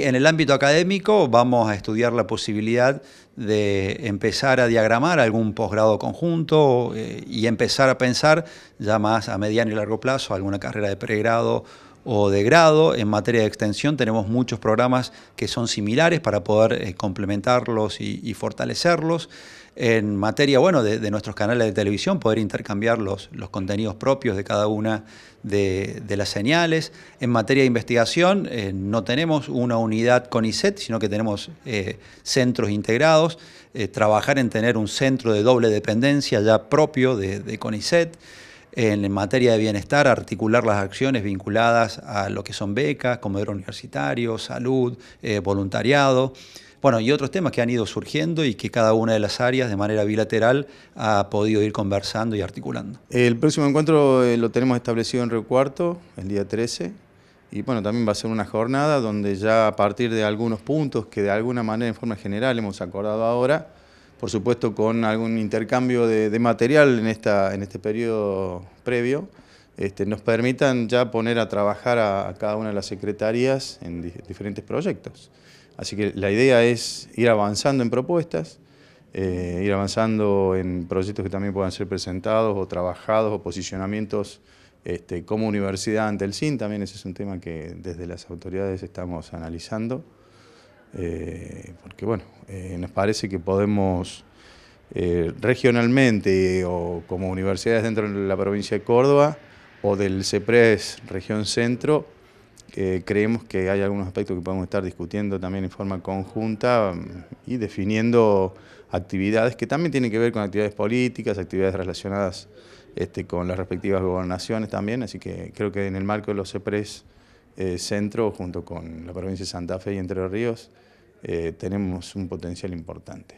En el ámbito académico vamos a estudiar la posibilidad de empezar a diagramar algún posgrado conjunto eh, y empezar a pensar ya más a mediano y largo plazo alguna carrera de pregrado o de grado. En materia de extensión tenemos muchos programas que son similares para poder eh, complementarlos y, fortalecerlos. En materia bueno, de, nuestros canales de televisión, poder intercambiar los, los contenidos propios de cada una de, las señales. En materia de investigación, eh, no tenemos una unidad CONICET, sino que tenemos eh, centros integrados. trabajar en tener un centro de doble dependencia ya propio de, de CONICET en materia de bienestar, articular las acciones vinculadas a lo que son becas, comedor universitario, salud, eh, voluntariado. Bueno, y otros temas que han ido surgiendo y que cada una de las áreas de manera bilateral ha podido ir conversando y articulando. El próximo encuentro eh, lo tenemos establecido en Río Cuarto, el día 13, y bueno, también va a ser una jornada donde ya a partir de algunos puntos que de alguna manera en forma general hemos acordado ahora, por supuesto con algún intercambio de, material en, esta, en este periodo previo, este, nos permitan ya poner a trabajar a, cada una de las secretarías en diferentes proyectos. Así que la idea es ir avanzando en propuestas, eh, ir avanzando en proyectos que también puedan ser presentados o trabajados o posicionamientos este, como universidad ante el SIN, también ese es un tema que desde las autoridades estamos analizando. Eh, porque bueno, eh, nos parece que podemos eh, regionalmente o como universidades dentro de la provincia de Córdoba o del CEPRES región centro, creemos que hay algunos aspectos que podemos estar discutiendo también en forma conjunta mm, y definiendo actividades que también tienen que ver con actividades políticas, actividades relacionadas este, con las respectivas gobernaciones también, así que creo que en el marco de los CEPRES eh, centro, junto con la provincia de Santa Fe y Entre Ríos, eh, tenemos un potencial importante.